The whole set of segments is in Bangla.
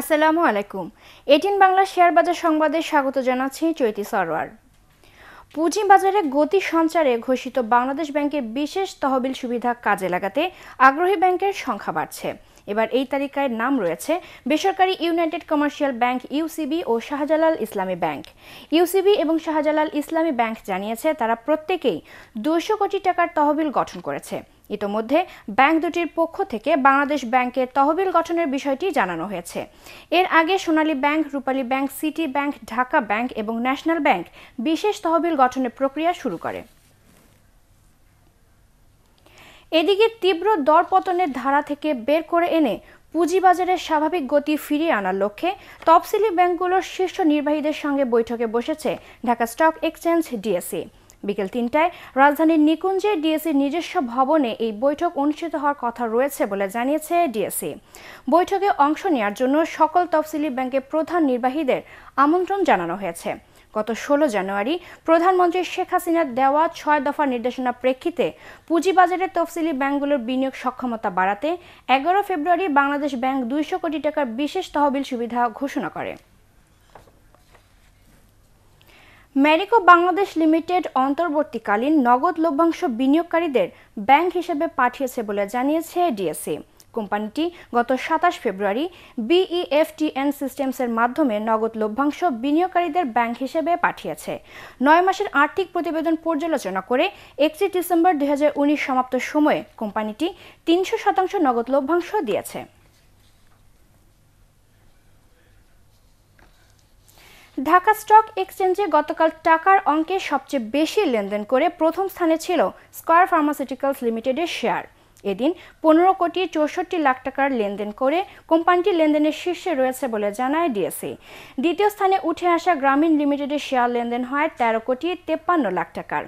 আসসালামু আলাইকুম এটিন বাংলা শেয়ার বাজার সংবাদে স্বাগত জানাচ্ছি চৈতি সরওয়ার পুঁজিবাজারে গতি সঞ্চারে ঘোষিত বাংলাদেশ ব্যাংকের বিশেষ তহবিল সুবিধা কাজে লাগাতে আগ্রহী ব্যাংকের সংখ্যা বাড়ছে এবার এই তালিকায় নাম রয়েছে বেসরকারি ইউনাইটেড কমার্শিয়াল ব্যাংক ইউসিবি ও শাহজালাল ইসলামী ব্যাংক ইউসিবি এবং শাহজালাল ইসলামী ব্যাংক জানিয়েছে তারা প্রত্যেকেই দুশো কোটি টাকার তহবিল গঠন করেছে ইতোমধ্যে ব্যাংক দুটির পক্ষ থেকে বাংলাদেশ ব্যাংকের তহবিল গঠনের বিষয়টি জানানো হয়েছে এর আগে Sonali Bank Rupali Bank City Bank Dhaka Bank এবং ন্যাশনাল ব্যাংক বিশেষ তহবিল গঠনের প্রক্রিয়া শুরু করে এদিকে তীব্র দরপতনের ধারা থেকে বের করে এনে পুঁজিবাজারের স্বাভাবিক গতি ফিরিয়ে আনার লক্ষ্যে তফসিলি ব্যাংকগুলোর শীর্ষ নির্বাহীদের সঙ্গে বৈঠকে বসেছে ঢাকা স্টক এক্সচেঞ্জ ডিএসসি বিকেল তিনটায় রাজধানীর নিকুঞ্জে ডিএসি নিজস্ব ভবনে এই বৈঠক অনুষ্ঠিত হওয়ার কথা রয়েছে বলে জানিয়েছে ডিএসি বৈঠকে অংশ নেওয়ার জন্য সকল তফসিলি ব্যাংকের প্রধান নির্বাহীদের আমন্ত্রণ জানানো হয়েছে গত ষোলো জানুয়ারি প্রধানমন্ত্রী শেখ হাসিনার দেওয়া ছয় দফা নির্দেশনা প্রেক্ষিতে পুঁজিবাজারে তফসিলি ব্যাংকগুলোর বিনিয়োগ সক্ষমতা বাড়াতে এগারো ফেব্রুয়ারি বাংলাদেশ ব্যাংক দুইশো কোটি টাকার বিশেষ তহবিল সুবিধা ঘোষণা করে ম্যারিকো বাংলাদেশ লিমিটেড অন্তর্বর্তীকালীন নগদ লভ্যাংশ বিনিয়োগকারীদের ব্যাংক হিসেবে পাঠিয়েছে বলে জানিয়েছে ডিএসসি কোম্পানিটি গত সাতাশ ফেব্রুয়ারি বিইএফটিএন সিস্টেমসের মাধ্যমে নগদ লভ্যাংশ বিনিয়োগকারীদের ব্যাংক হিসেবে পাঠিয়েছে নয় মাসের আর্থিক প্রতিবেদন পর্যালোচনা করে একত্রিশ ডিসেম্বর দু সমাপ্ত সময়ে কোম্পানিটি তিনশো শতাংশ নগদ লভ্যাংশ দিয়েছে ঢাকা স্টক এক্সচেঞ্জে গতকাল টাকার অঙ্কে সবচেয়ে বেশি লেনদেন করে প্রথম স্থানে ছিল স্কয়ার ফার্মাসিউটিক্যালস লিমিটেডের শেয়ার এদিন পনেরো কোটি চৌষট্টি লাখ টাকার লেনদেন করে কোম্পানিটি লেনদেনের শীর্ষে রয়েছে বলে জানায় ডিএসসি দ্বিতীয় স্থানে উঠে আসা গ্রামীণ লিমিটেডের শেয়ার লেনদেন হয় তেরো কোটি তেপ্পান্ন লাখ টাকার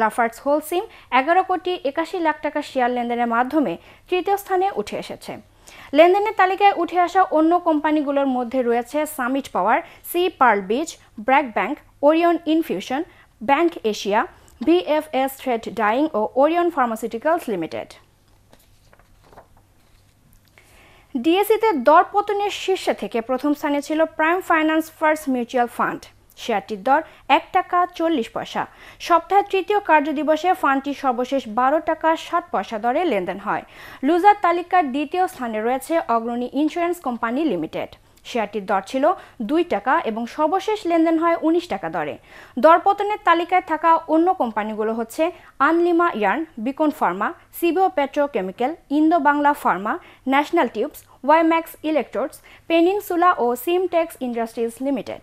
লাফার্স হোলসিম এগারো কোটি একাশি লাখ টাকা শেয়ার লেনদেনের মাধ্যমে তৃতীয় স্থানে উঠে এসেছে লেনদেনের তালিকায় উঠে আসা অন্য কোম্পানিগুলোর মধ্যে রয়েছে Summit Power Sea Pearl Beach BRAC Bank Orion Infusion Bank Asia BFS Thread Dyeing ও ওরিয়ন ফার্মাসিউটিক্যালস লিমিটেড ডিএসিতে দরপতনের শীর্ষে থেকে প্রথম স্থানে ছিল Prime Finance First Mutual Fund শেয়ারটির দর এক টাকা চল্লিশ পয়সা সপ্তাহের তৃতীয় কার্যদিবসে ফান্ডটি সর্বশেষ বারো টাকা ষাট পয়সা দরে লেনদেন হয় লুজার তালিকার দ্বিতীয় স্থানে রয়েছে অগ্রণী ইন্স্যুরেন্স কোম্পানি লিমিটেড শেয়ারটির দর ছিল দুই টাকা এবং সর্বশেষ লেনদেন হয় উনিশ টাকা দরে দরপতনের তালিকায় থাকা অন্য কোম্পানিগুলো হচ্ছে Unlima Yarn Beacon Pharma CVO Petrochemical Indo Bangla Pharma National Tubes Wimax Electrodes Peninsula ও সিমটেক্স ইন্ডাস্ট্রিজ লিমিটেড